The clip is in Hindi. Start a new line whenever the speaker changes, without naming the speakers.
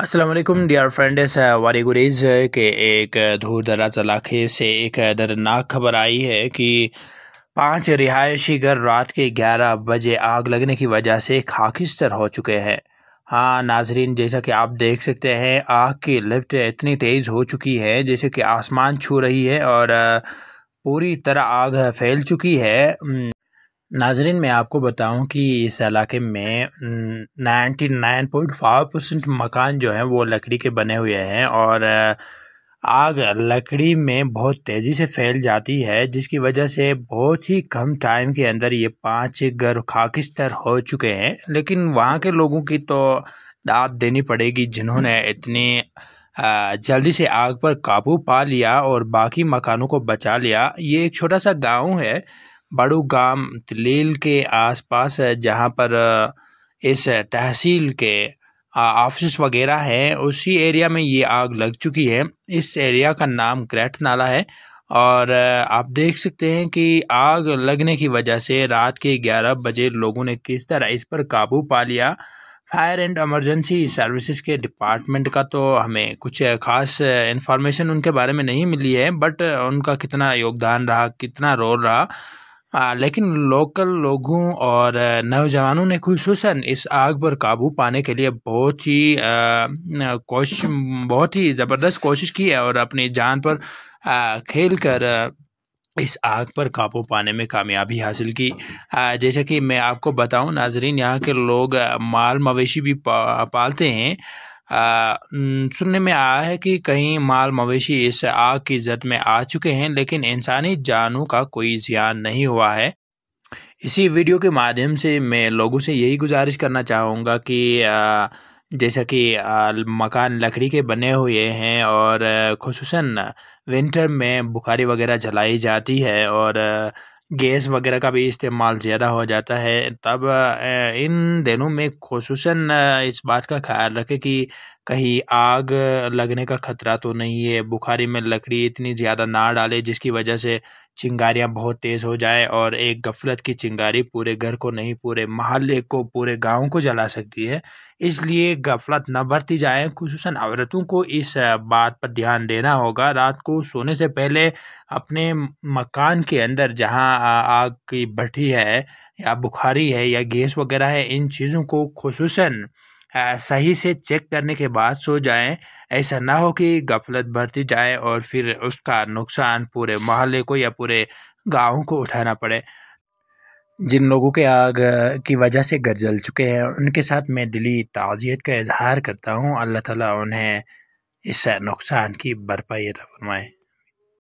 असलम डियर फ्रेंड्स वारी गुरीज़ के एक दूर दराज इलाके से एक दर्दनाक खबर आई है कि पांच रिहायशी घर रात के 11 बजे आग लगने की वजह से खाकिस्तर हो चुके हैं हाँ नाजरीन जैसा कि आप देख सकते हैं आग की लिफ्ट इतनी तेज़ हो चुकी है जैसे कि आसमान छू रही है और पूरी तरह आग फैल चुकी है नाजरीन मैं आपको बताऊं कि इस इलाके में 99.5 परसेंट मकान जो हैं वो लकड़ी के बने हुए हैं और आग लकड़ी में बहुत तेज़ी से फैल जाती है जिसकी वजह से बहुत ही कम टाइम के अंदर ये पांच घर खाकिस्तर हो चुके हैं लेकिन वहाँ के लोगों की तो दाद देनी पड़ेगी जिन्होंने इतनी जल्दी से आग पर काबू पा लिया और बाकी मकानों को बचा लिया ये एक छोटा सा गांव है बड़ू गांव के आसपास है जहाँ पर इस तहसील के ऑफिस वगैरह है उसी एरिया में ये आग लग चुकी है इस एरिया का नाम ग्रेट नाला है और आप देख सकते हैं कि आग लगने की वजह से रात के 11 बजे लोगों ने किस तरह इस पर काबू पा लिया फायर एंड एमरजेंसी सर्विसेज के डिपार्टमेंट का तो हमें कुछ खास इन्फॉर्मेशन उनके बारे में नहीं मिली है बट उनका कितना योगदान रहा कितना रोल रहा आ, लेकिन लोकल लोगों और नौजवानों ने खूस इस आग पर काबू पाने के लिए बहुत ही कोशिश बहुत ही ज़बरदस्त कोशिश की है और अपनी जान पर खेल कर इस आग पर काबू पाने में कामयाबी हासिल की जैसा कि मैं आपको बताऊं नाजरीन यहाँ के लोग माल मवेशी भी पा, पालते हैं सुनने में आया है कि कहीं माल मवेशी इस आग की जद में आ चुके हैं लेकिन इंसानी जानों का कोई जियान नहीं हुआ है इसी वीडियो के माध्यम से मैं लोगों से यही गुजारिश करना चाहूँगा कि जैसा कि मकान लकड़ी के बने हुए हैं और खसूस विंटर में बुखारी वगैरह जलाई जाती है और गैस वगैरह का भी इस्तेमाल ज़्यादा हो जाता है तब इन दिनों में खसूस इस बात का ख्याल रखें कि कहीं आग लगने का ख़तरा तो नहीं है बुख़ारी में लकड़ी इतनी ज़्यादा ना डाले जिसकी वजह से चिंगारियाँ बहुत तेज़ हो जाए और एक गफलत की चिंगारी पूरे घर को नहीं पूरे मोहल्ले को पूरे गाँव को जला सकती है इसलिए गफलत न बरती जाए खूस औरतों को इस बात पर ध्यान देना होगा रात को सोने से पहले अपने मकान के अंदर जहाँ आग की भट्टी है या बुखारी है या गैस वगैरह है इन चीज़ों को खसूस सही से चेक करने के बाद सो जाएं ऐसा ना हो कि गफलत बढ़ती जाए और फिर उसका नुकसान पूरे मोहल्ले को या पूरे गाँव को उठाना पड़े जिन लोगों के आग की वजह से घर जल चुके हैं उनके साथ मैं दिली ताज़ियत का इजहार करता हूँ अल्लाह ताला उन्हें इस नुकसान की भरपाई अदा